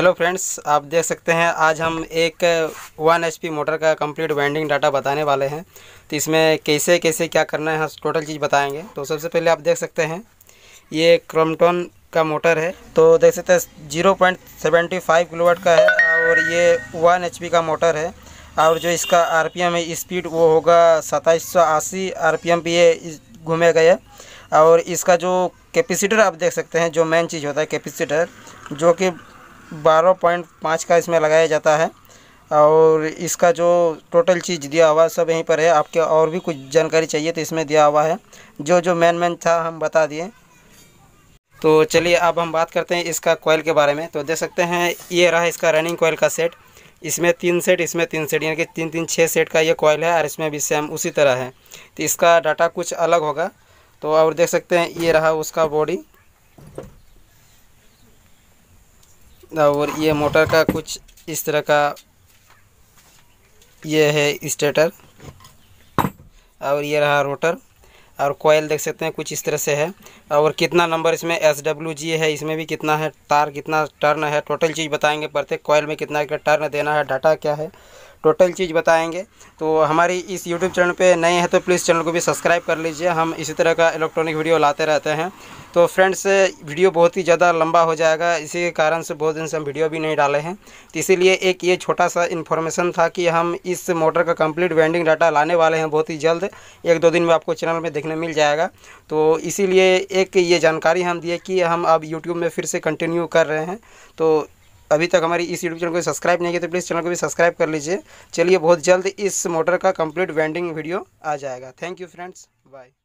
hello friends आप देख सकते हैं आज हम एक वन एच मोटर का कंप्लीट वाइंडिंग डाटा बताने वाले हैं तो इसमें कैसे कैसे क्या करना है हम टोटल चीज़ बताएंगे तो सबसे पहले आप देख सकते हैं ये क्रमटोन का मोटर है तो देख सकते हैं zero point seventy five kilowatt का है और ये वन एच का मोटर है और जो इसका आर पी एम है स्पीड वो होगा सताईस सौ अस्सी आर पी एम पे ये घूमेगा गए और इसका जो कैपेसिटर आप देख सकते हैं जो मेन चीज़ होता है कैपेसिटर जो कि बारह पॉइंट पाँच का इसमें लगाया जाता है और इसका जो टोटल चीज़ दिया हुआ है सब यहीं पर है आपके और भी कुछ जानकारी चाहिए तो इसमें दिया हुआ है जो जो मेन मेन था हम बता दिए तो चलिए अब हम बात करते हैं इसका कोयल के बारे में तो देख सकते हैं ये रहा इसका रनिंग कोयल का सेट इसमें तीन सेट इसमें तीन सेट यानी कि तीन तीन छः सेट का ये कोयल है और इसमें भी सेम उसी तरह है तो इसका डाटा कुछ अलग होगा तो और देख सकते हैं ये रहा उसका बॉडी और ये मोटर का कुछ इस तरह का ये है स्टेटर और ये रहा रोटर और कोयल देख सकते हैं कुछ इस तरह से है और कितना नंबर इसमें एस डब्ल्यू जी है इसमें भी कितना है तार कितना टर्न है टोटल चीज़ बताएंगे प्रत्येक कोयल में कितना टर्न देना है डाटा क्या है टोटल चीज़ बताएंगे तो हमारी इस यूट्यूब चैनल पे नए हैं तो प्लीज़ चैनल को भी सब्सक्राइब कर लीजिए हम इसी तरह का इलेक्ट्रॉनिक वीडियो लाते रहते हैं तो फ्रेंड्स वीडियो बहुत ही ज़्यादा लंबा हो जाएगा इसी के कारण से बहुत दिन से हम वीडियो भी नहीं डाले हैं तो इसीलिए एक ये छोटा सा इन्फॉर्मेशन था कि हम इस मोटर का कंप्लीट वेंडिंग डाटा लाने वाले हैं बहुत ही जल्द एक दो दिन में आपको चैनल में देखने मिल जाएगा तो इसीलिए एक ये जानकारी हम दिए कि हम अब यूट्यूब में फिर से कंटिन्यू कर रहे हैं तो अभी तक हमारी इस यूट्यूब चैनल को सब्सक्राइब नहीं किया तो प्लीज़ चैनल को भी सब्सक्राइब कर लीजिए चलिए बहुत जल्द इस मोटर का कंप्लीट वेंडिंग वीडियो आ जाएगा थैंक यू फ्रेंड्स बाय